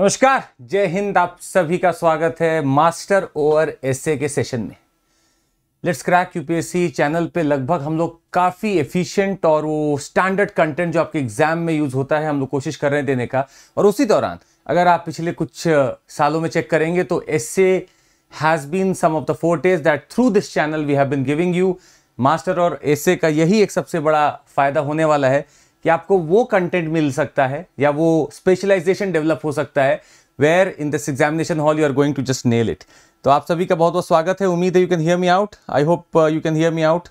नमस्कार जय हिंद आप सभी का स्वागत है मास्टर ओवर एसए के सेशन में लेट्स क्रैक यूपीएससी चैनल पे लगभग हम लोग काफ़ी एफिशिएंट और वो स्टैंडर्ड कंटेंट जो आपके एग्जाम में यूज़ होता है हम लोग कोशिश कर रहे हैं देने का और उसी दौरान अगर आप पिछले कुछ सालों में चेक करेंगे तो essay has been some of the fortes that through this channel we have been giving you master और एसए का यही एक सबसे बड़ा फ़ायदा होने वाला है कि आपको वो कंटेंट मिल सकता है या वो स्पेशलाइजेशन डेवलप हो सकता है where in this examination hall you are going to just nail it तो आप सभी का बहुत बहुत स्वागत है उम्मीद है you can hear me out I hope you can hear me out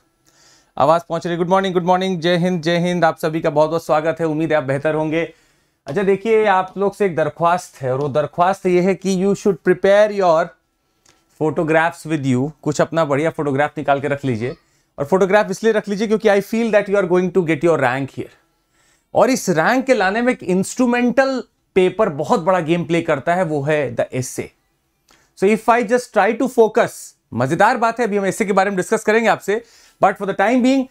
आवाज़ पहुंच रही गुड मॉर्निंग गुड मॉर्निंग जय हिंद जय हिंद आप सभी का बहुत बहुत स्वागत है उम्मीद है आप बेहतर होंगे अच्छा देखिए आप लोग से एक दरख्वास्त है और वो दरख्वास्त ये है कि you should prepare your photographs with you कुछ अपना बढ़िया फोटोग्राफ निकाल के रख लीजिए और फोटोग्राफ इसलिए रख लीजिए क्योंकि I feel that you are going to get your rank here और इस रैंक के लाने में एक इंस्ट्रूमेंटल पेपर बहुत बड़ा गेम प्ले करता है वो है the essay so if I just try to focus मजेदार बात है अभी हम एसे के बारे में डिस्कस करेंगे आपसे but for the time being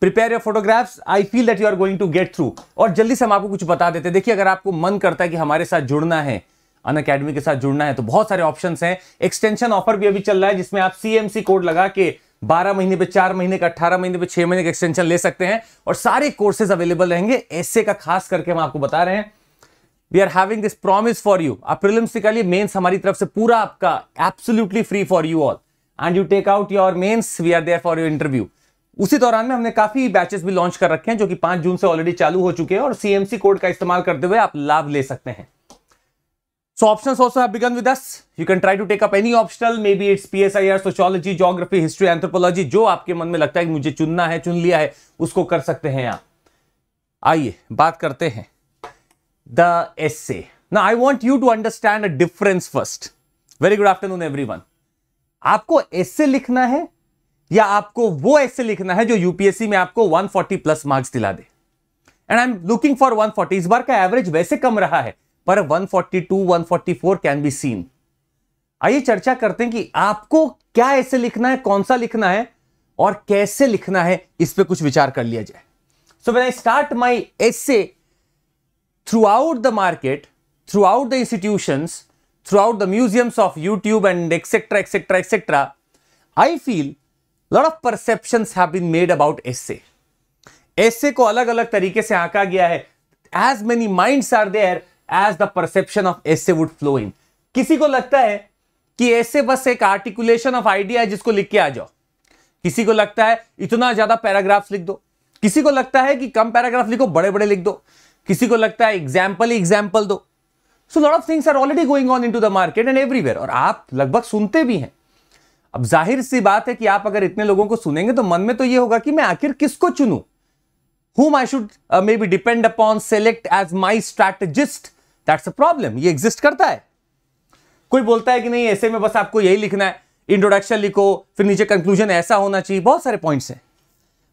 prepare your photographs I feel that you are going to get through और जल्दी से हम आपको कुछ बता देते देखिए अगर आपको मन करता है कि हमारे साथ जुड़ना है अन अकेडमी के साथ जुड़ना है तो बहुत सारे ऑप्शंस हैं एक्सटेंशन ऑफर भी अभी चल रहा है जिसमें आप सीएमसी कोड लगा के 12 महीने पे चार महीने का 18 महीने पे छह महीने का एक्सटेंशन ले सकते हैं और सारे कोर्सेज अवेलेबल रहेंगे ऐसे का खास करके हम आपको बता रहे हैं we are having this promise for you आप प्रिलिम्स निकालिए मेन्स हमारी तरफ से पूरा आपका absolutely free for you all and you take out your mains we are there for your interview उसी दौरान में हमने काफी बैचेस भी लॉन्च कर रखे हैं जो कि पांच जून से ऑलरेडी चालू हो चुके हैं और सीएमसी कोड का इस्तेमाल करते हुए आप लाभ ले सकते हैं So options also have begun with us. You can try to take up any optional, maybe it's PSIR, sociology, geography, history, anthropology, जो आपके मन में लगता है कि मुझे चुनना है चुन लिया है उसको कर सकते हैं आप आइए बात करते हैं द एसे ना I want you to understand a difference first very good afternoon every one आपको एसे लिखना है या आपको वो ऐसे लिखना है जो यूपीएससी में आपको 140 प्लस मार्क्स दिला दे and I am looking for 140 इस बार का एवरेज वैसे कम रहा है पर 142 144 कैन बी सीन आइए चर्चा करते हैं कि आपको क्या ऐसे लिखना है कौन सा लिखना है और कैसे लिखना है इस पर कुछ विचार कर लिया जाए so when I start my essay throughout the market throughout the institution throughout the museums of YouTube and etcetera etcetera etcetera I feel lot of perception have been made about essay essay को अलग अलग तरीके से आंका गया है as many mind are there as the perception of essay would flow in किसी को लगता है कि ऐसे बस एक आर्टिकुलेशन ऑफ आइडिया है जिसको लिख के आ जाओ किसी को लगता है इतना ज्यादा पैराग्राफ्स लिख दो किसी को लगता है कि कम पैराग्राफ लिखो बड़े बड़े लिख दो किसी को लगता है एग्जाम्पल ही एग्जाम्पल दो so lot of things are already going on in the market and everywhere और आप लगभग सुनते भी हैं अब जाहिर सी बात है कि आप अगर इतने लोगों को सुनेंगे तो मन में तो ये होगा कि मैं आखिर किसको चुनूं whom I should uh, maybe depend upon, select as my strategist. That's a problem. ये exist करता है कोई बोलता है कि नहीं ऐसे में बस आपको यही लिखना है इंट्रोडक्शन लिखो फिर नीचे कंक्लूजन ऐसा होना चाहिए बहुत सारे पॉइंट्स हैं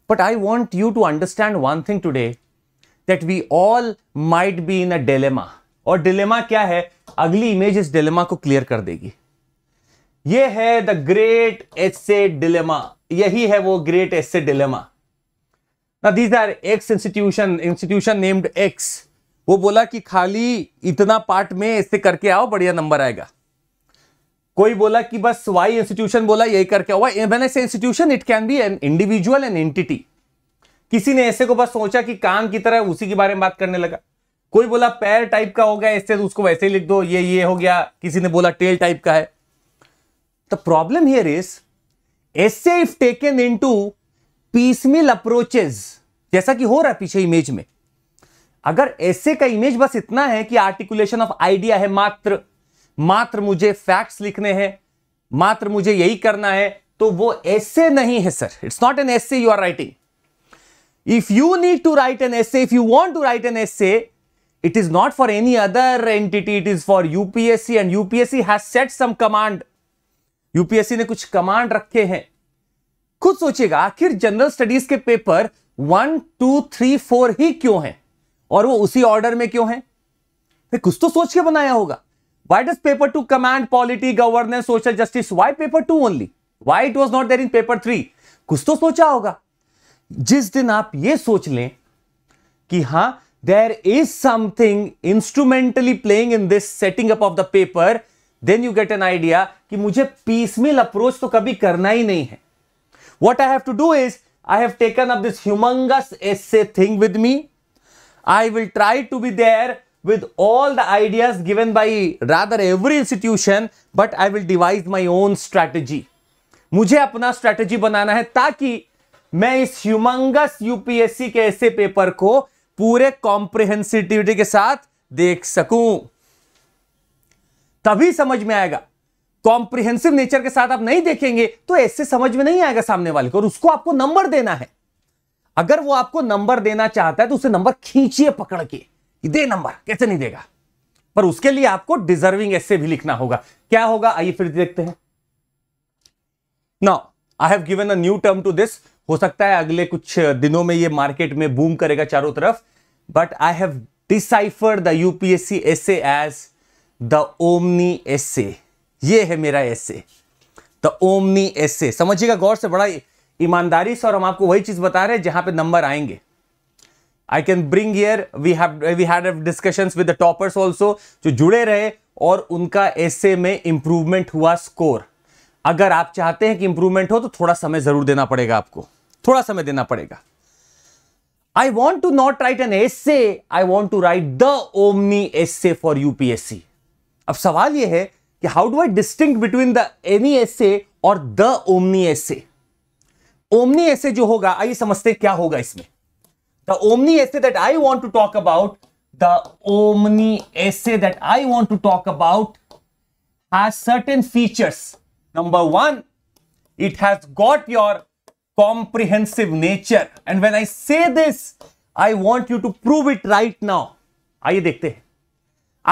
but I want you to understand one thing today that we all might be in a dilemma और डिलेमा क्या है अगली इमेज इस डिलेमा को क्लियर कर देगी ये है the great essay dilemma यही है वो ग्रेट एस से डिलेमा ना these are X institution institution named X वो बोला कि खाली इतना पार्ट में इससे करके आओ बढ़िया नंबर आएगा कोई बोला कि बस वाई इंस्टीट्यूशन बोला यही करके हुआ मैंने से institution it can be an individual an entity किसी ने ऐसे को बस सोचा कि कान की तरह उसी के बारे में बात करने लगा कोई बोला पैर टाइप का हो गया ऐसे तो उसको वैसे ही लिख दो ये ये हो गया किसी ने बोला टेल टाइप का है the problem here is essay if taken into piecemeal approaches जैसा कि हो रहा है पीछे इमेज में अगर ऐसे का इमेज बस इतना है कि आर्टिकुलेशन ऑफ आइडिया है मात्र मात्र मुझे फैक्ट्स लिखने हैं मात्र मुझे यही करना है तो वो ऐसे नहीं है sir it's not an essay you are writing if you need to write an essay if you want to write an essay it is not for any other entity it is for UPSC and UPSC has set some command UPSC ने कुछ command रखे हैं खुद सोचिएगा आखिर general studies के paper one two three four ही क्यों हैं और वो उसी ऑर्डर में क्यों हैं कुछ तो सोच के बनाया होगा वाइट is paper two command polity governance social justice why paper two only why it was not there in paper three कुछ तो सोचा होगा जिस दिन आप ये सोच लें कि हां there is something instrumentally playing in this setting up of the paper then you get an idea कि मुझे पीसमिल अप्रोच तो कभी करना ही नहीं है What I have to do is, I have taken up this humongous essay thing with me. I will try to be there with all the ideas given by rather every institution, but I will devise my own strategy. मुझे अपना strategy बनाना है ताकि मैं इस humongous UPSC के ऐसे paper को पूरे कॉम्प्रिहेंसिटिविटी के साथ देख सकूं तभी समझ में आएगा कॉम्प्रिहेंसिव नेचर के साथ आप नहीं देखेंगे तो ऐसे समझ में नहीं आएगा सामने वाले को और उसको आपको नंबर देना है अगर वो आपको नंबर देना चाहता है तो उसे नंबर खींचिए पकड़ के दे नंबर कैसे नहीं देगा पर उसके लिए आपको डिजर्विंग ऐसे भी लिखना होगा क्या होगा आइए फिर देखते हैं no I have given a new term to this हो सकता है अगले कुछ दिनों में ये मार्केट में बूम करेगा चारों तरफ but I have deciphered the UPSC essay as the omni essay ये है मेरा ऐसे द ओमनी ऐसे समझिएगा गौर से बड़ा ईमानदारी से और हम आपको वही चीज़ बता रहे हैं जहां पे नंबर आएंगे I can bring here we have we had discussion with the toppers also जो जुड़े रहे और उनका ऐसे में इंप्रूवमेंट हुआ स्कोर अगर आप चाहते हैं कि इंप्रूवमेंट हो तो थोड़ा समय जरूर देना पड़ेगा आपको थोड़ा समय देना पड़ेगा I want to not write an essay I want to write the omni essay for UPSC अब सवाल यह है कि how do I distinguish between the any essay और the omni essay omni essay जो होगा आइए समझते क्या होगा इसमें the omni essay that I want to talk about the omni essay that I want to talk about has certain features number one it has got your comprehensive nature and when I say this I want you to prove it right now आइए देखते हैं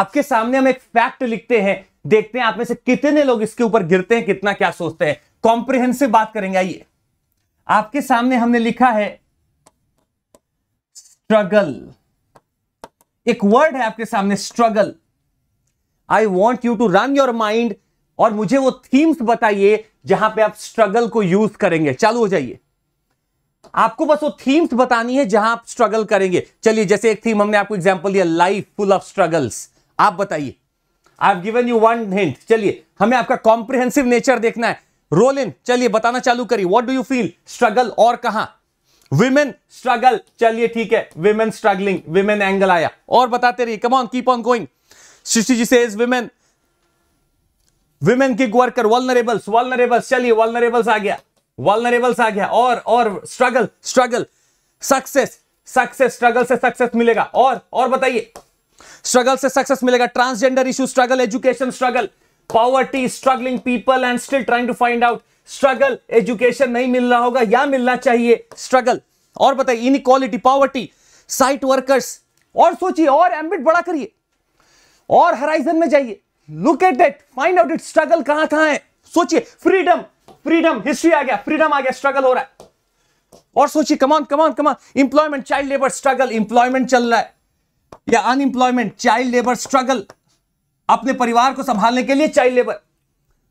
आपके सामने हम एक fact लिखते हैं देखते हैं आप में से कितने लोग इसके ऊपर गिरते हैं कितना क्या सोचते हैं कॉम्प्रिहेंसिव बात करेंगे आइए आपके सामने हमने लिखा है स्ट्रगल एक वर्ड है आपके सामने struggle I want you to run your mind और मुझे वो थीम्स बताइए जहां पे आप स्ट्रगल को यूज करेंगे चालू हो जाइए आपको बस वो थीम्स बतानी है जहां आप स्ट्रगल करेंगे चलिए जैसे एक थीम हमने आपको एग्जांपल दिया लाइफ फुल ऑफ स्ट्रगल्स आप बताइए I have given you one hint चलिए हमें आपका कॉम्प्रिहेंसिव नेचर देखना है रोल इन चलिए बताना चालू करिए what do you feel struggle और कहा विमेन स्ट्रगल चलिए ठीक है विमेन स्ट्रगलिंग विमेन एंगल आया और बताते रहिए come on keep on going Srishti ji says women women gig worker vulnerables vulnerables चलिए वल्नरेबल्स आ गया वल्नरेबल्स आ गया और और struggle struggle success success struggle से सक्सेस मिलेगा और और बताइए स्ट्रगल से सक्सेस मिलेगा transgender issue struggle education struggle poverty struggling people and still trying to find out struggle education नहीं मिल रहा होगा या मिलना चाहिए स्ट्रगल और बताइए इनक्वालिटी पॉवर्टी साइट वर्कर्स और सोचिए और एम्बिट बड़ा करिए और हराइजन में जाइए look at that find out it struggle कहां कहां है सोचिए फ्रीडम फ्रीडम हिस्ट्री आ गया फ्रीडम आ गया स्ट्रगल हो रहा है और सोचिए come on come on come on employment child labour struggle employment चल रहा है या अनएम्प्लॉयमेंट चाइल्ड लेबर स्ट्रगल अपने परिवार को संभालने के लिए child labour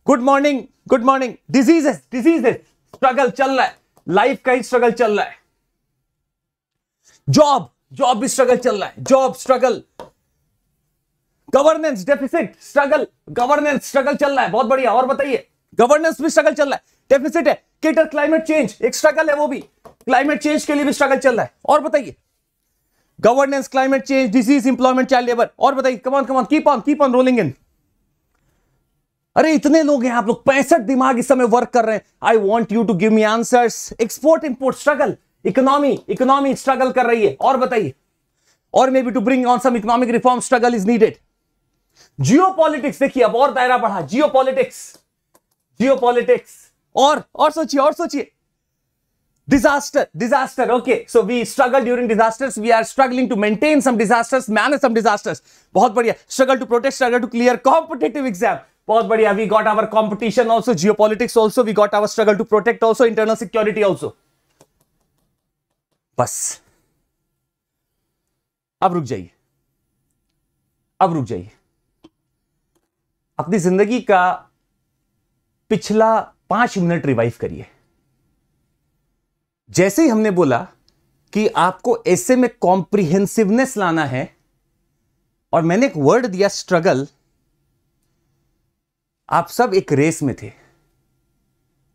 good morning good morning diseases diseases struggle चल रहा है लाइफ का ही स्ट्रगल चल रहा है जॉब जॉब भी स्ट्रगल चल रहा है job struggle governance deficit struggle governance struggle चल रहा है बहुत बढ़िया और बताइए गवर्नेंस भी स्ट्रगल चल रहा है डेफिसिट है केटर क्लाइमेट चेंज एक स्ट्रगल है वो भी क्लाइमेट चेंज के लिए भी स्ट्रगल चल रहा है और बताइए governance climate change disease employment child labour और बताइए come on come on keep on keep on rolling in अरे इतने लोग हैं आप लोग पैंसठ दिमाग इस समय वर्क कर रहे हैं I want you to give me answer export import struggle economy economy struggle कर रही है और बताइए और maybe to bring on some economic reform struggle is needed geopolitics देखिए अब और दायरा बढ़ा जियो पॉलिटिक्स जियो पॉलिटिक्स और और सोचिए और सोचिए disaster disaster okay so we struggle during disasters we are struggling to maintain some disasters manage some disasters bahut badhiya struggle to protect struggle to clear competitive exam bahut badhiya we got our competition also geopolitics also we got our struggle to protect also internal security also bas ab ruk jaiye ab ruk jaiye apni zindagi ka pichla 5 minute revive kariye जैसे ही हमने बोला कि आपको ऐसे में कॉम्प्रिहेंसिवनेस लाना है और मैंने एक वर्ड दिया स्ट्रगल आप सब एक रेस में थे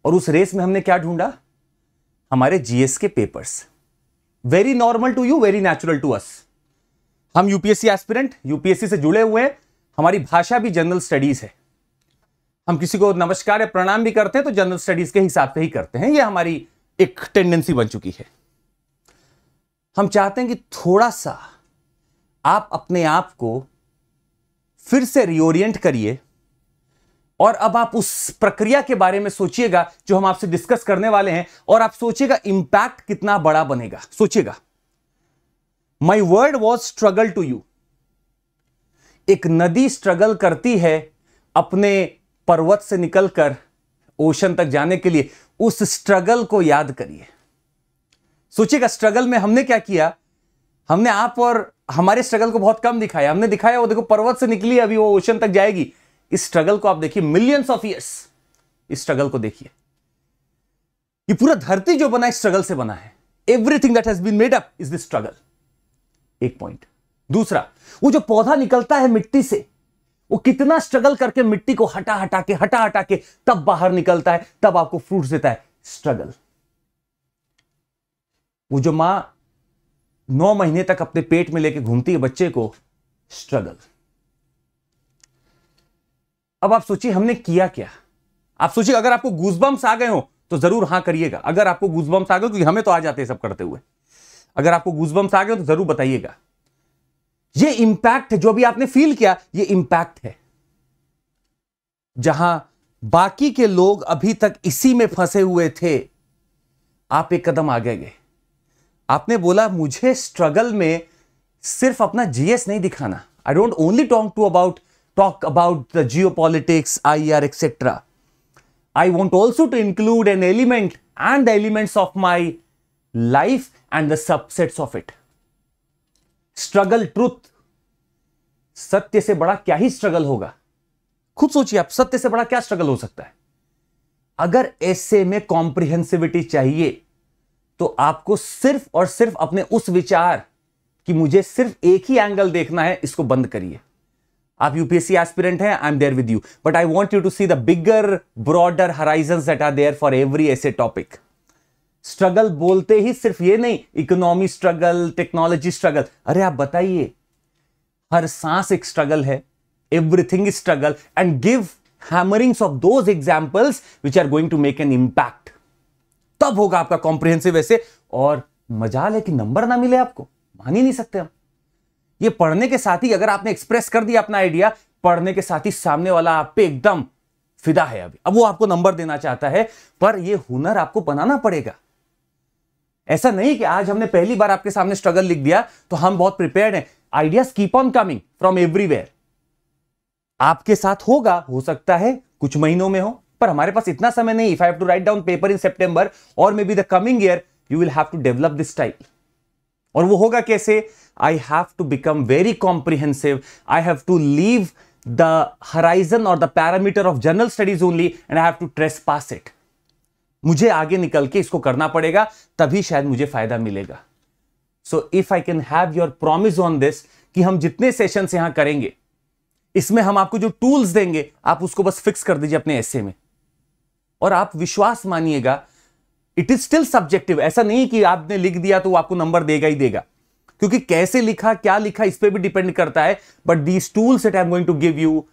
और उस रेस में हमने क्या ढूंढा हमारे जीएस के papers very normal to you very natural to us हम यूपीएससी एस्पिरेंट यूपीएससी से जुड़े हुए हैं हमारी भाषा भी जनरल स्टडीज है हम किसी को नमस्कार या प्रणाम भी करते हैं तो जनरल स्टडीज के हिसाब से ही करते हैं ये हमारी एक टेंडेंसी बन चुकी है हम चाहते हैं कि थोड़ा सा आप अपने आप को फिर से रिओरियंट करिए और अब आप उस प्रक्रिया के बारे में सोचिएगा जो हम आपसे डिस्कस करने वाले हैं और आप सोचिएगा इंपैक्ट कितना बड़ा बनेगा सोचिएगा my word was struggle to you एक नदी स्ट्रगल करती है अपने पर्वत से निकलकर ओशन तक जाने के लिए उस स्ट्रगल को याद करिए सोचिएगा स्ट्रगल में हमने क्या किया हमने आप और हमारे स्ट्रगल को बहुत कम दिखाया हमने दिखाया वो देखो पर्वत से निकली अभी वो ओशन तक जाएगी इस स्ट्रगल को आप देखिए मिलियंस ऑफ ईयर्स इस स्ट्रगल को देखिए ये पूरा धरती जो बना है स्ट्रगल से बना है everything that has been made up is the struggle एक पॉइंट दूसरा वो जो पौधा निकलता है मिट्टी से वो कितना स्ट्रगल करके मिट्टी को हटा हटा के हटा हटा के तब बाहर निकलता है तब आपको फ्रूट देता है स्ट्रगल वो जो मां नौ महीने तक अपने पेट में लेके घूमती है बच्चे को स्ट्रगल अब आप सोचिए हमने किया क्या आप सोचिए अगर आपको गूजबम्स आ गए हो तो जरूर हां करिएगा अगर आपको गूजबम्स आ गए क्योंकि हमें तो आ जाते हैं सब करते हुए अगर आपको गूजबम्स आ गए तो जरूर बताइएगा ये इंपैक्ट है जो अभी आपने फील किया ये इंपैक्ट है जहां बाकी के लोग अभी तक इसी में फंसे हुए थे आप एक कदम आगे गए आपने बोला मुझे स्ट्रगल में सिर्फ अपना जीएस नहीं दिखाना I don't only talk to about talk about the geopolitics I are etcetera I want also to include an element and the elements of my life and the subsets of it struggle truth सत्य से बड़ा क्या ही struggle होगा खुद सोचिए आप सत्य से बड़ा क्या स्ट्रगल हो सकता है अगर ऐसे में कॉम्प्रिहेंसिविटी चाहिए तो आपको सिर्फ और सिर्फ अपने उस विचार कि मुझे सिर्फ एक ही एंगल देखना है इसको बंद करिए आप यूपीएससी एस्पिरेंट हैं I am there with you but I want you to see the bigger broader horizon that are there for every essay topic struggle बोलते ही सिर्फ ये नहीं इकोनॉमी स्ट्रगल टेक्नोलॉजी स्ट्रगल अरे आप बताइए हर सांस एक स्ट्रगल है everything is struggle and give hammerings of those examples which are going to make an impact तब होगा आपका कॉम्प्रिहेंसिव ऐसे और मजाल है कि नंबर ना मिले आपको मान ही नहीं सकते हम ये पढ़ने के साथ ही अगर आपने एक्सप्रेस कर दिया अपना आइडिया पढ़ने के साथ ही सामने वाला आप पे एकदम फिदा है अभी अब वो आपको नंबर देना चाहता है पर ये हुनर आपको बनाना पड़ेगा ऐसा नहीं कि आज हमने पहली बार आपके सामने स्ट्रगल लिख दिया तो हम बहुत प्रिपेयर्ड हैं ideas keep on coming from everywhere आपके साथ होगा हो सकता है कुछ महीनों में हो पर हमारे पास इतना समय नहीं if I have to write down paper in September और maybe the coming year you will have to develop this type और वो होगा कैसे I have to become very comprehensive I have to leave the horizon और the parameter of general studies only and I have to trespass it मुझे आगे निकल के इसको करना पड़ेगा तभी शायद मुझे फायदा मिलेगा so if I can have your promise on this कि हम जितने सेशन यहां करेंगे इसमें हम आपको जो टूल्स देंगे आप उसको बस फिक्स कर दीजिए अपने ऐसे में और आप विश्वास मानिएगा इट इज स्टिल सब्जेक्टिव ऐसा नहीं कि आपने लिख दिया तो वो आपको नंबर देगा ही देगा क्योंकि कैसे लिखा क्या लिखा इस पर भी डिपेंड करता है but these tools it I am going to give you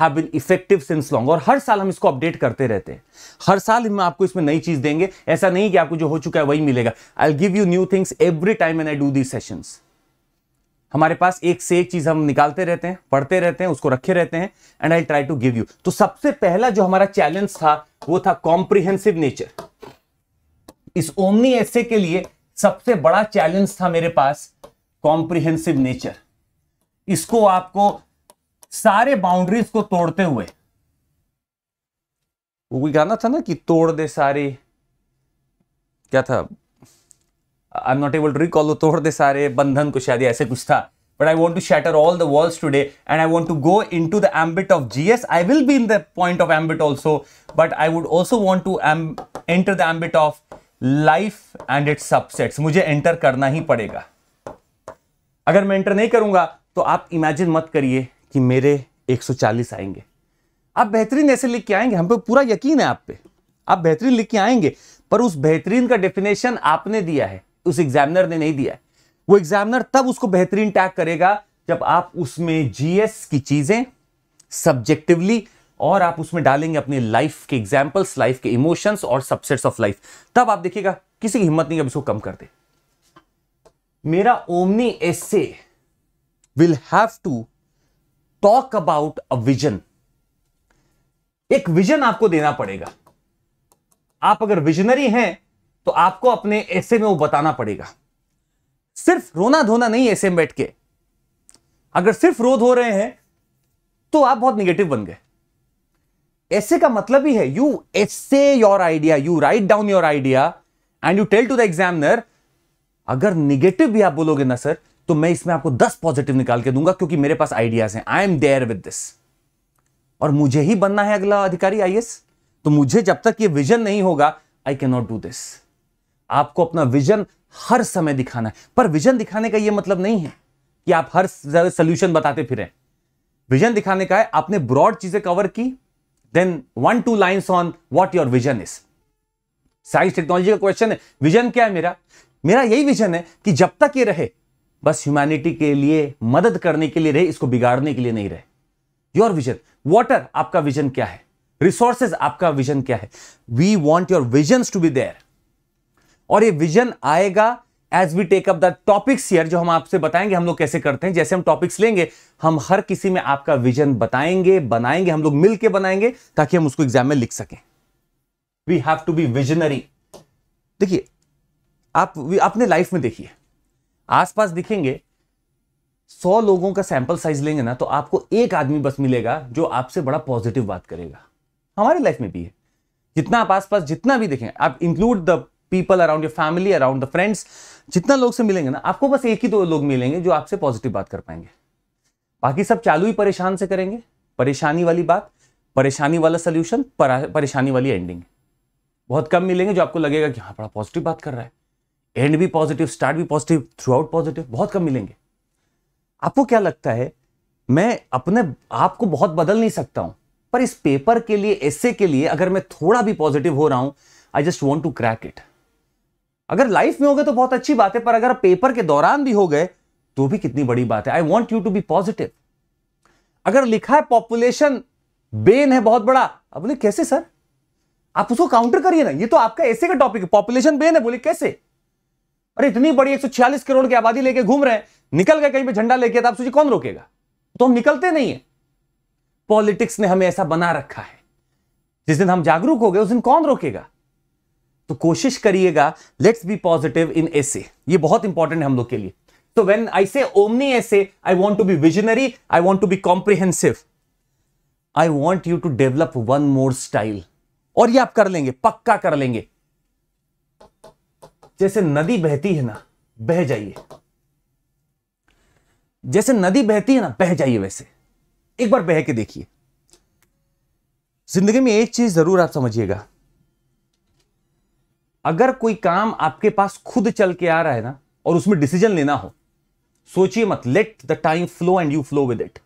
have been effective since long और हर साल हम इसको अपडेट करते रहते हैं हर साल हम आपको इसमें नई चीज देंगे ऐसा नहीं कि आपको जो हो चुका है वही मिलेगा I give you new things every time and I do the session हमारे पास एक से एक चीज हम निकालते रहते हैं पढ़ते रहते हैं उसको रखे रहते हैं and I try to give you तो सबसे पहला जो हमारा चैलेंज था वो था कॉम्प्रिहेंसिव नेचर इस ओमनी एसे के लिए सबसे बड़ा चैलेंज था मेरे पास कॉम्प्रिहेंसिव नेचर इसको आपको सारे बाउंड्रीज को तोड़ते हुए वो भी गाना था ना कि तोड़ दे सारे क्या था I am not able to recall तोड़ दे सारे बंधन को शायद ऐसे कुछ था but I want to shatter all the world today and I want to go into the ambit of G S I will be in the point of ambit also but I would also want to um enter the ambit of life and its subsets मुझे एंटर करना ही पड़ेगा अगर मैं enter नहीं करूंगा तो आप इमेजिन मत करिए कि मेरे 140 आएंगे आप बेहतरीन ऐसे लिख के आएंगे हम पे पूरा यकीन है आप पे आप बेहतरीन लिख के आएंगे पर उस बेहतरीन का डेफिनेशन आपने दिया है उस एग्जामिनर ने नहीं दिया है वो एग्जामिनर तब उसको बेहतरीन टैग करेगा जब आप उसमें जीएस की चीजें सब्जेक्टिवली और आप उसमें डालेंगे अपने लाइफ के एग्जाम्पल्स लाइफ के इमोशंस और सबसेट्स ऑफ लाइफ तब आप देखिएगा किसी की हिम्मत नहीं अब इसको कम कर दे मेरा omni essay will have to talk about a vision एक विजन आपको देना पड़ेगा आप अगर विजनरी हैं तो आपको अपने ऐसे में वो बताना पड़ेगा सिर्फ रोना धोना नहीं ऐसे में बैठ के अगर सिर्फ रो धो रहे हैं तो आप बहुत निगेटिव बन गए ऐसे का मतलब ही है you say your idea you write down your idea and you tell to the examiner अगर निगेटिव भी आप बोलोगे ना सर तो मैं इसमें आपको दस पॉजिटिव निकाल के दूंगा क्योंकि मेरे पास आइडियाज हैं I am there with this और मुझे ही बनना है अगला अधिकारी आई तो मुझे जब तक ये विजन नहीं होगा I can not do this आपको अपना विजन हर समय दिखाना है पर विजन दिखाने का यह मतलब नहीं है कि आप हर सोल्यूशन बताते फिरें विजन दिखाने का है आपने ब्रॉड चीजें कवर की then one two lines on what your vision is science technology का क्वेश्चन है विजन क्या है मेरा मेरा यही विजन है कि जब तक ये रहे बस ह्यूमैनिटी के लिए मदद करने के लिए रहे इसको बिगाड़ने के लिए नहीं रहे योर विजन वाटर आपका विजन क्या है रिसोर्सेज आपका विजन क्या है we want your vision to be there और ये विजन आएगा as we take up the topics here जो हम आपसे बताएंगे हम लोग कैसे करते हैं जैसे हम टॉपिक्स लेंगे हम हर किसी में आपका विजन बताएंगे बनाएंगे हम लोग मिलकर बनाएंगे ताकि हम उसको एग्जाम में लिख सकें we have to be visionary देखिए आप अपने लाइफ में देखिए आसपास दिखेंगे सौ लोगों का सैंपल साइज लेंगे ना तो आपको एक आदमी बस मिलेगा जो आपसे बड़ा पॉजिटिव बात करेगा हमारे लाइफ में भी है जितना आप आसपास जितना भी देखें आप include the people around your family around the friends जितना लोग से मिलेंगे ना आपको बस एक ही दो लोग मिलेंगे जो आपसे पॉजिटिव बात कर पाएंगे बाकी सब चालू ही परेशान से करेंगे परेशानी वाली बात परेशानी वाला सोल्यूशन परेशानी वाली एंडिंग बहुत कम मिलेंगे जो आपको लगेगा कि हाँ बड़ा पॉजिटिव बात कर रहा है एंड भी पॉजिटिव स्टार्ट भी पॉजिटिव थ्रू आउट पॉजिटिव बहुत कम मिलेंगे आपको क्या लगता है मैं अपने आप को बहुत बदल नहीं सकता हूं पर इस पेपर के लिए ऐसे के लिए अगर मैं थोड़ा भी पॉजिटिव हो रहा हूं I just want to crack it अगर लाइफ में हो गए तो बहुत अच्छी बात है पर अगर पेपर के दौरान भी हो गए तो भी कितनी बड़ी बात है I want you to be positive अगर लिखा है पॉपुलेशन बेन है बहुत बड़ा अब बोले कैसे सर आप उसको काउंटर करिए ना ये तो आपका ऐसे का टॉपिक है पॉपुलेशन बेन है बोले कैसे अरे इतनी बड़ी छियालीस करोड़ की आबादी लेके घूम रहे हैं निकल गए कहीं पर झंडा लेके तो आप सोचिए कौन रोकेगा तो हम निकलते नहीं है पॉलिटिक्स ने हमें ऐसा बना रखा है जिस दिन हम जागरूक हो गए उस दिन कौन रोकेगा तो कोशिश करिएगा let's be positive in essay ये बहुत इंपॉर्टेंट है हम लोग के लिए तो when I say omni essay I want to be visionary I want to be comprehensive I want you to develop one more style और ये आप कर लेंगे पक्का कर लेंगे जैसे नदी बहती है ना बह जाइए जैसे नदी बहती है ना बह जाइए वैसे एक बार बह के देखिए जिंदगी में एक चीज जरूर आप समझिएगा अगर कोई काम आपके पास खुद चल के आ रहा है ना और उसमें डिसीजन लेना हो सोचिए मत let the time flow and you flow with it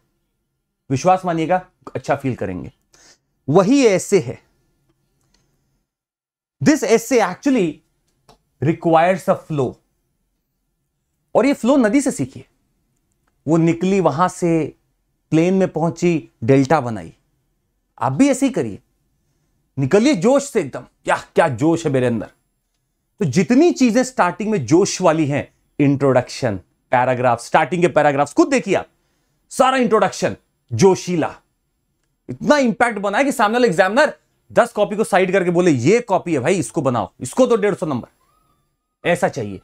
विश्वास मानिएगा अच्छा फील करेंगे वही ऐसे है दिस ऐसे एक्चुअली रिक्वायर्स अ फ्लो और ये फ्लो नदी से सीखी वो निकली वहां से प्लेन में पहुंची डेल्टा बनाई आप भी ऐसे ही करिए निकलिए जोश से एकदम क्या क्या जोश है मेरे अंदर तो जितनी चीजें स्टार्टिंग में जोश वाली हैं इंट्रोडक्शन पैराग्राफ स्टार्टिंग के पैराग्राफ खुद देखिए आप सारा इंट्रोडक्शन जोशीला इतना इंपैक्ट बनाया कि सामने वाले एग्जामिनर दस कॉपी को साइड करके बोले ये कॉपी है भाई इसको बनाओ इसको तो डेढ़ सौ नंबर ऐसा चाहिए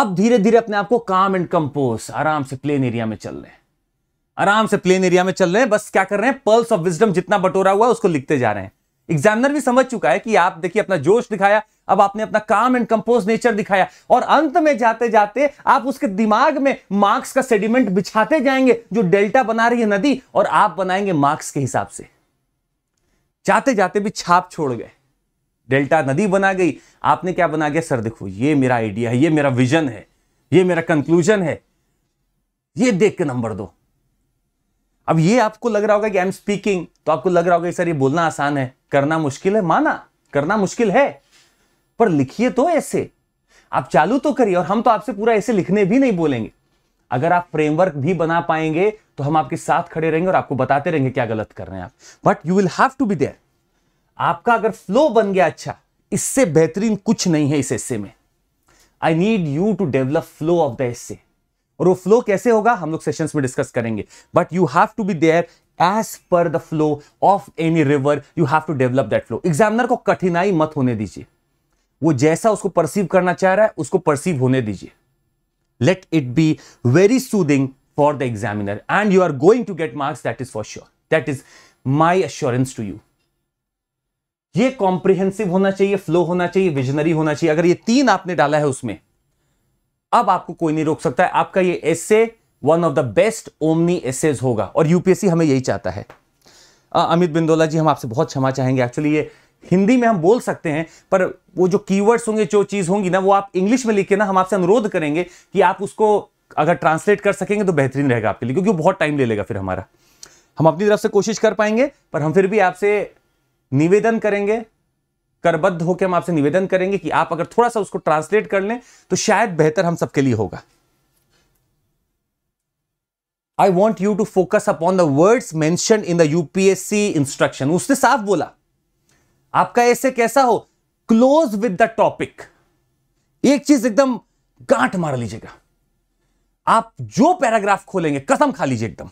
अब धीरे धीरे अपने आप को काम एंड कंपोज आराम से प्लेन एरिया में चल रहे हैं आराम से प्लेन एरिया में चल रहे हैं बस क्या कर रहे हैं पल्स ऑफ विजडम जितना बटोरा हुआ है उसको लिखते जा रहे हैं एग्जामिनर भी समझ चुका है कि आप देखिए अपना जोश दिखाया अब आपने अपना काम एंड कंपोज नेचर दिखाया और अंत में जाते जाते आप उसके दिमाग में मार्क्स का सेडिमेंट बिछाते जाएंगे जो डेल्टा बना रही है नदी और आप बनाएंगे मार्क्स के हिसाब से जाते जाते भी छाप छोड़ गए डेल्टा नदी बना गई आपने क्या बना गया सर देखो ये मेरा आइडिया है ये मेरा विजन है ये मेरा कंक्लूजन है ये देख के नंबर दो अब ये आपको लग रहा होगा कि आई एम स्पीकिंग तो आपको लग रहा होगा सर ये बोलना आसान है करना मुश्किल है माना करना मुश्किल है पर लिखिए तो ऐसे आप चालू तो करिए और हम तो आपसे पूरा ऐसे लिखने भी नहीं बोलेंगे अगर आप फ्रेमवर्क भी बना पाएंगे तो हम आपके साथ खड़े रहेंगे और आपको बताते रहेंगे क्या गलत कर रहे हैं आप but you will have to be there आपका अगर फ्लो बन गया अच्छा इससे बेहतरीन कुछ नहीं है इस हिस्से में I need you to develop flow of the हिस्से और वो फ्लो कैसे होगा हम लोग सेशंस में डिस्कस करेंगे but you have to be there as per the flow of any river you have to develop that flow examiner को कठिनाई मत होने दीजिए वो जैसा उसको परसीव करना चाह रहा है उसको परसीव होने दीजिए let it be very soothing for the examiner and you are going to get marks that is for sure that is my assurance to you ये कॉम्प्रिहेंसिव होना चाहिए फ्लो होना चाहिए विजनरी होना चाहिए अगर ये तीन आपने डाला है उसमें अब आपको कोई नहीं रोक सकता है आपका ये essay one of the best omni essays होगा और यूपीएससी हमें यही चाहता है आ, अमित बिंदोला जी हम आपसे बहुत क्षमा चाहेंगे एक्चुअली ये हिंदी में हम बोल सकते हैं पर वो जो कीवर्ड्स होंगे जो चीज़ होंगी ना वो आप इंग्लिश में लिख के ना हम आपसे अनुरोध करेंगे कि आप उसको अगर ट्रांसलेट कर सकेंगे तो बेहतरीन रहेगा आपके लिए क्योंकि वो बहुत टाइम ले लेगा फिर हमारा हम अपनी तरफ से कोशिश कर पाएंगे पर हम फिर भी आपसे निवेदन करेंगे करबद्ध होकर हम आपसे निवेदन करेंगे कि आप अगर थोड़ा सा उसको ट्रांसलेट कर लें तो शायद बेहतर हम सबके लिए होगा I want you to focus upon the words mention in the UPSC instruction उसने साफ बोला आपका ऐसे कैसा हो क्लोज विद द टॉपिक एक चीज एकदम गांठ मार लीजिएगा आप जो पैराग्राफ खोलेंगे कसम खा लीजिए एकदम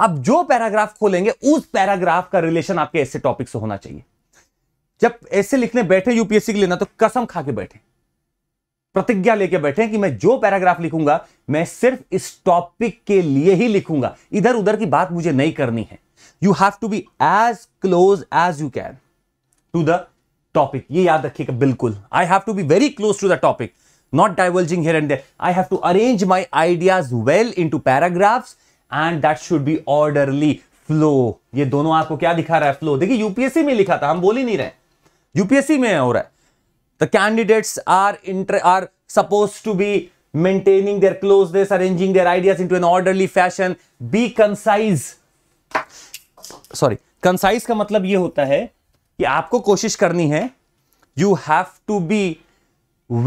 आप जो पैराग्राफ खोलेंगे उस पैराग्राफ का रिलेशन आपके ऐसे टॉपिक से होना चाहिए जब ऐसे लिखने बैठे यूपीएससी के लिए ना तो कसम खा के बैठे प्रतिज्ञा लेके बैठे कि मैं जो पैराग्राफ लिखूंगा मैं सिर्फ इस टॉपिक के लिए ही लिखूंगा इधर उधर की बात मुझे नहीं करनी है you have to be as close as you can to the topic ये याद रखिएगा बिल्कुल I have to be very close to the topic not diverging here and I have to arrange my ideas well to paragraphs and that should be orderly flow ये दोनों आपको क्या दिखा रहा है फ्लो देखिए यूपीएससी में लिखा था हम बोल ही नहीं रहे यूपीएससी में हो रहा है the candidates are inter are suppose to be maintaining their closeness arranging their ideas into an orderly fashion be concise sorry concise का मतलब ये होता है कि आपको कोशिश करनी है you have to be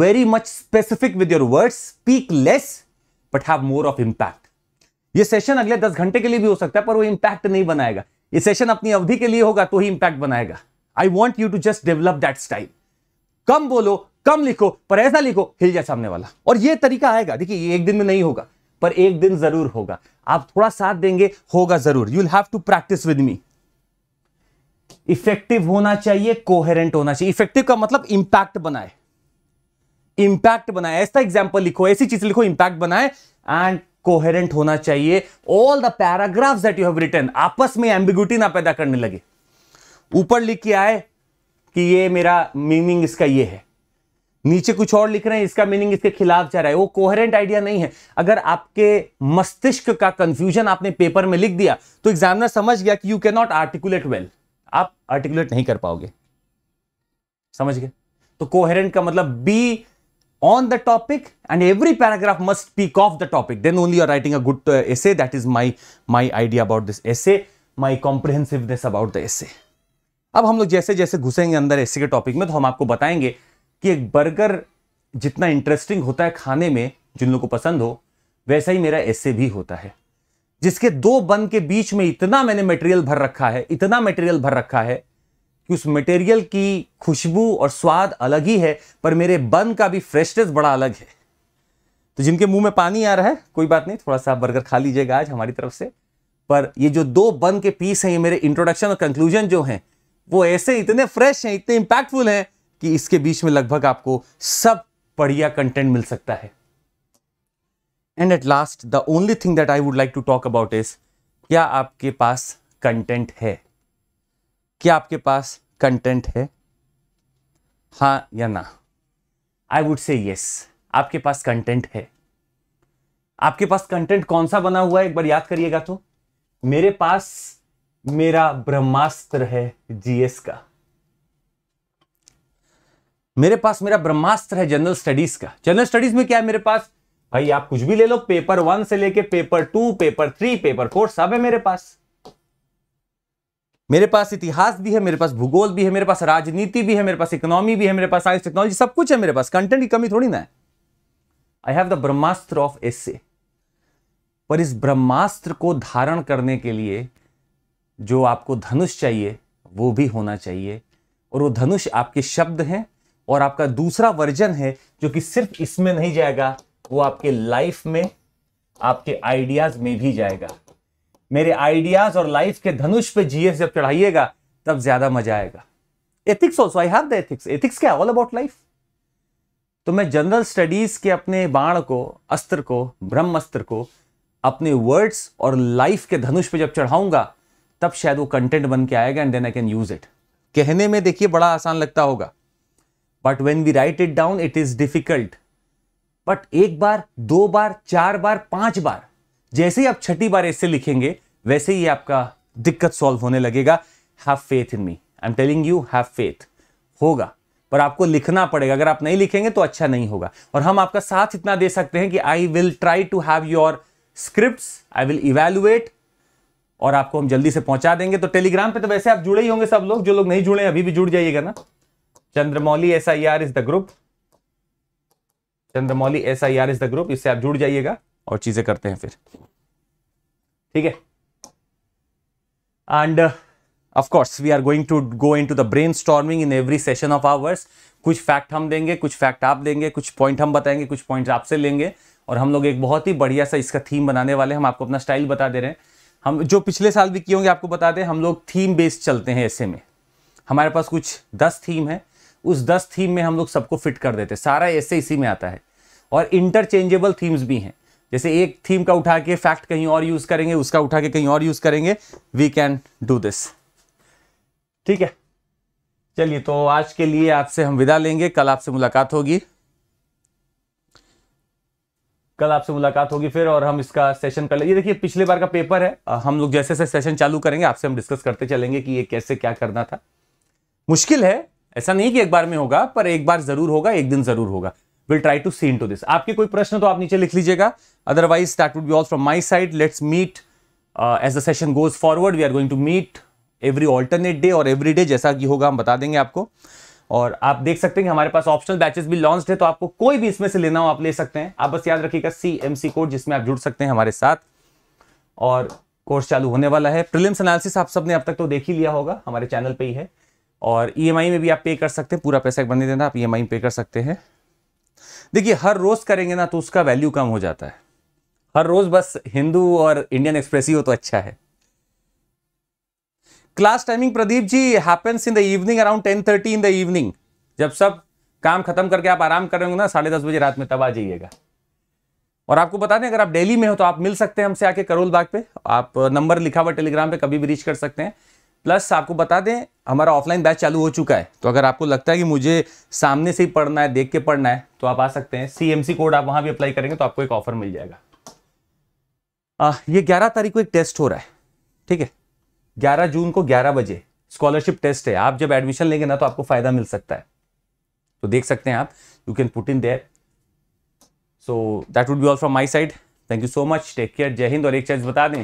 very much specific with your words speak less but have more of impact ये सेशन अगले दस घंटे के लिए भी हो सकता है पर वो इंपैक्ट नहीं बनाएगा ये सेशन अपनी अवधि के लिए होगा तो ही इंपैक्ट बनाएगा I want you to just develop that style कम बोलो कम लिखो पर ऐसा लिखो हिल जाए सामने वाला और ये तरीका आएगा देखिए ये एक दिन में नहीं होगा पर एक दिन जरूर होगा आप थोड़ा साथ देंगे होगा जरूर you have to practice with me effective होना चाहिए कोहेरेंट होना चाहिए इफेक्टिव का मतलब इंपैक्ट बनाए इंपैक्ट बनाए ऐसा एग्जाम्पल लिखो ऐसी चीज लिखो इंपैक्ट बनाए एंड कोहेरेंट होना चाहिए all the paragraph that you have return आपस में एम्बिग्यूटी ना पैदा करने लगे ऊपर लिख के आए कि ये मेरा मीनिंग इसका ये है नीचे कुछ और लिख रहे हैं इसका मीनिंग इसके खिलाफ जा रहा है वो कोहरेंट आइडिया नहीं है अगर आपके मस्तिष्क का कंफ्यूजन आपने पेपर में लिख दिया तो एग्जामिनर समझ गया कि you can not articulate well आप आर्टिकुलेट नहीं कर पाओगे समझ गए तो कोहेरेंट का मतलब be on the topic and every paragraph must speak of the topic then only you are writing a good uh, essay that is my my idea about this essay my comprehensiveness about the essay अब हम लोग जैसे जैसे घुसेंगे अंदर ऐसे के topic में तो हम आपको बताएंगे कि एक बर्गर जितना इंटरेस्टिंग होता है खाने में जिन लोगों को पसंद हो वैसा ही मेरा ऐसे भी होता है जिसके दो बन के बीच में इतना मैंने मटेरियल भर रखा है इतना मटेरियल भर रखा है कि उस मटेरियल की खुशबू और स्वाद अलग ही है पर मेरे बन का भी फ्रेशनेस बड़ा अलग है तो जिनके मुंह में पानी आ रहा है कोई बात नहीं थोड़ा सा बर्गर खा लीजिएगा आज हमारी तरफ से पर ये जो दो बन के पीस हैं ये मेरे इंट्रोडक्शन और कंक्लूजन जो हैं वो ऐसे इतने फ्रेश हैं इतने इम्पैक्टफुल हैं कि इसके बीच में लगभग आपको सब बढ़िया कंटेंट मिल सकता है and at last the only thing that I would like to talk about is क्या आपके पास कंटेंट है कि आपके पास कंटेंट है हाँ या ना आई वुड से यस आपके पास कंटेंट है आपके पास कंटेंट कौन सा बना हुआ है एक बार याद करिएगा तो मेरे पास मेरा ब्रह्मास्त्र है जीएस का मेरे पास मेरा ब्रह्मास्त्र है जनरल स्टडीज का जनरल स्टडीज में क्या है मेरे पास भाई आप कुछ भी ले लो पेपर वन से लेके paper two paper three paper four सब है मेरे पास मेरे पास इतिहास भी है मेरे पास भूगोल भी है मेरे पास राजनीति भी है मेरे पास इकोनॉमी भी है मेरे पास साइंस टेक्नोलॉजी सब कुछ है मेरे पास कंटेंट की कमी थोड़ी ना है आई हैव द ब्रह्मास्त्र ऑफ एस पर इस ब्रह्मास्त्र को धारण करने के लिए जो आपको धनुष चाहिए वो भी होना चाहिए और वो धनुष आपके शब्द हैं और आपका दूसरा वर्जन है जो कि सिर्फ इसमें नहीं जाएगा वो आपके लाइफ में आपके आइडियाज में भी जाएगा मेरे आइडियाज और लाइफ के धनुष पे जीएस जब चढ़ाइएगा तब ज्यादा मजा आएगा ethics also I have the ethics ethics क्या ऑल अबाउट लाइफ तो मैं जनरल स्टडीज के अपने बाण को अस्त्र को ब्रह्मस्त्र को अपने वर्ड्स और लाइफ के धनुष पे जब चढ़ाऊंगा तब शायद वो कंटेंट बन के आएगा and then I can use it कहने में देखिए बड़ा आसान लगता होगा but when we write it down it is difficult but एक बार दो बार चार बार पांच बार जैसे ही आप छठी बार ऐसे लिखेंगे वैसे ही आपका दिक्कत सॉल्व होने लगेगा have faith in me I am telling you have faith होगा पर आपको लिखना पड़ेगा अगर आप नहीं लिखेंगे तो अच्छा नहीं होगा और हम आपका साथ इतना दे सकते हैं कि I will try to have your script I will evaluate और आपको हम जल्दी से पहुंचा देंगे तो टेलीग्राम पे तो वैसे आप जुड़े ही होंगे सब लोग जो लोग नहीं जुड़े अभी भी जुड़ जाइएगा ना Chandramouli S I R is the group Chandramouli S I R is the group इससे आप जुड़ जाइएगा और चीज़ें करते हैं फिर ठीक है and uh, we are going to go into the brainstorming in every session of hours कुछ फैक्ट हम देंगे कुछ फैक्ट आप देंगे कुछ पॉइंट हम बताएंगे कुछ पॉइंट आपसे लेंगे और हम लोग एक बहुत ही बढ़िया सा इसका थीम बनाने वाले हम आपको अपना स्टाइल बता दे रहे हैं हम जो पिछले साल भी किए होंगे आपको बता दें हम लोग थीम बेस्ड चलते हैं ऐसे में हमारे पास कुछ दस थीम है उस दस थीम में हम लोग सबको फिट कर देते हैं सारा ऐसे इसी में आता है और इंटरचेंजेबल थीम्स भी हैं जैसे एक थीम का उठा के फैक्ट कहीं और यूज करेंगे उसका उठा के कहीं और यूज करेंगे वी कैन डू दिस ठीक है चलिए तो आज के लिए आपसे हम विदा लेंगे कल आपसे मुलाकात होगी कल आपसे मुलाकात होगी फिर और हम इसका सेशन कर लेंगे देखिए पिछले बार का पेपर है हम लोग जैसे जैसे सेशन चालू करेंगे आपसे हम डिस्कस करते चलेंगे कि ये कैसे क्या करना था मुश्किल है ऐसा नहीं कि एक बार में होगा पर एक बार जरूर होगा एक दिन जरूर होगा will try to see to this आपके कोई प्रश्न तो आप नीचे लिख लीजिएगा otherwise that would be all from my side let's meet as the session goes forward we are going to meet every alternate day और एवरी डे जैसा कि होगा हम बता देंगे आपको और आप देख सकते हैं कि हमारे पास ऑप्शनल बैचेस भी लॉन्च है तो आपको कोई भी इसमें से लेना हो आप ले सकते हैं आप बस याद रखिएगा सी एम सी कोड जिसमें आप जुड़ सकते हैं हमारे साथ और कोर्स चालू होने वाला है प्रिलिम्स एनालिसिस आप सबने अब तक तो देख ही लिया होगा हमारे चैनल पे ही है और ई e में भी आप पे कर सकते हैं पूरा पैसा एक बंदी देना आप ई e पे कर सकते हैं देखिए हर रोज करेंगे ना तो उसका वैल्यू कम हो जाता है हर रोज बस हिंदू और इंडियन एक्सप्रेस ही हो तो अच्छा है class timing Pradeep ji happens in the evening around ten thirty in the evening जब सब काम खत्म करके आप आराम कर रहे हो ना साढ़े दस बजे रात में तब आ जाइएगा और आपको बता दें अगर आप डेली में हो तो आप मिल सकते हैं हमसे आके करोल बाग पे आप नंबर लिखा हुआ टेलीग्राम पे कभी भी रीच कर सकते हैं प्लस आपको बता दें हमारा ऑफलाइन बैच चालू हो चुका है तो अगर आपको लगता है कि मुझे सामने से ही पढ़ना है देख के पढ़ना है तो आप आ सकते हैं सीएमसी कोड आप वहाँ भी अप्लाई करेंगे तो आपको एक ऑफर मिल जाएगा आ, ये ग्यारह तारीख को एक टेस्ट हो रहा है ठीक है ग्यारह जून को ग्यारह बजे स्कॉलरशिप टेस्ट है आप जब एडमिशन लेंगे ना तो आपको फायदा मिल सकता है तो देख सकते हैं आप you can put in there so that would be all from my side thank you so much take care जय हिंद और एक चीज बता दें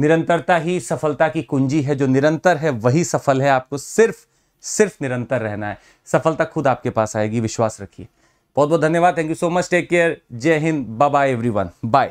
निरंतरता ही सफलता की कुंजी है जो निरंतर है वही सफल है आपको सिर्फ सिर्फ निरंतर रहना है सफलता खुद आपके पास आएगी विश्वास रखिए बहुत बहुत धन्यवाद thank you so much take care जय Hind bye bye everyone bye